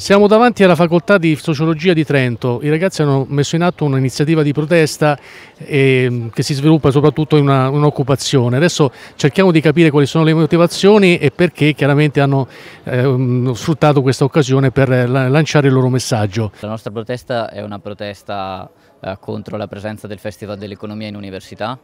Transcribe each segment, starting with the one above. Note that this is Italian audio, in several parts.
Siamo davanti alla facoltà di sociologia di Trento, i ragazzi hanno messo in atto un'iniziativa di protesta eh, che si sviluppa soprattutto in un'occupazione. Un Adesso cerchiamo di capire quali sono le motivazioni e perché chiaramente hanno eh, sfruttato questa occasione per lanciare il loro messaggio. La nostra protesta è una protesta eh, contro la presenza del Festival dell'Economia in università,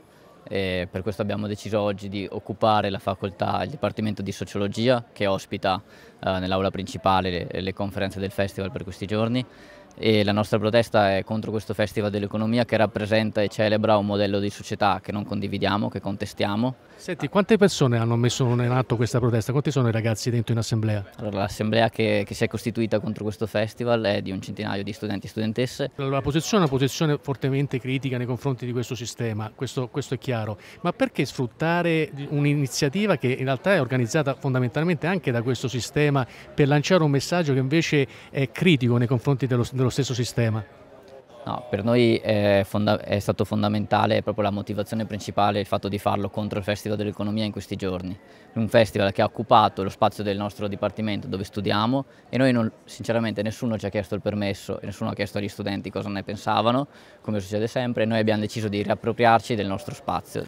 e per questo abbiamo deciso oggi di occupare la facoltà, il Dipartimento di Sociologia che ospita eh, nell'aula principale le, le conferenze del festival per questi giorni e la nostra protesta è contro questo festival dell'economia che rappresenta e celebra un modello di società che non condividiamo, che contestiamo. Senti, quante persone hanno messo in atto questa protesta? Quanti sono i ragazzi dentro in assemblea? l'assemblea che, che, si è costituita contro questo festival è di un centinaio di studenti e studentesse. Allora, la posizione è una posizione fortemente critica nei confronti di questo sistema, questo, questo è chiaro, ma perché sfruttare un'iniziativa che in realtà è organizzata fondamentalmente anche da questo sistema? sistema per lanciare un messaggio che invece è critico nei confronti dello, dello stesso sistema? No, per noi è, è stato fondamentale proprio la motivazione principale il fatto di farlo contro il Festival dell'Economia in questi giorni. Un festival che ha occupato lo spazio del nostro dipartimento dove studiamo e noi non, sinceramente nessuno ci ha chiesto il permesso e nessuno ha chiesto agli studenti cosa ne pensavano, come succede sempre, e noi abbiamo deciso di riappropriarci del nostro spazio.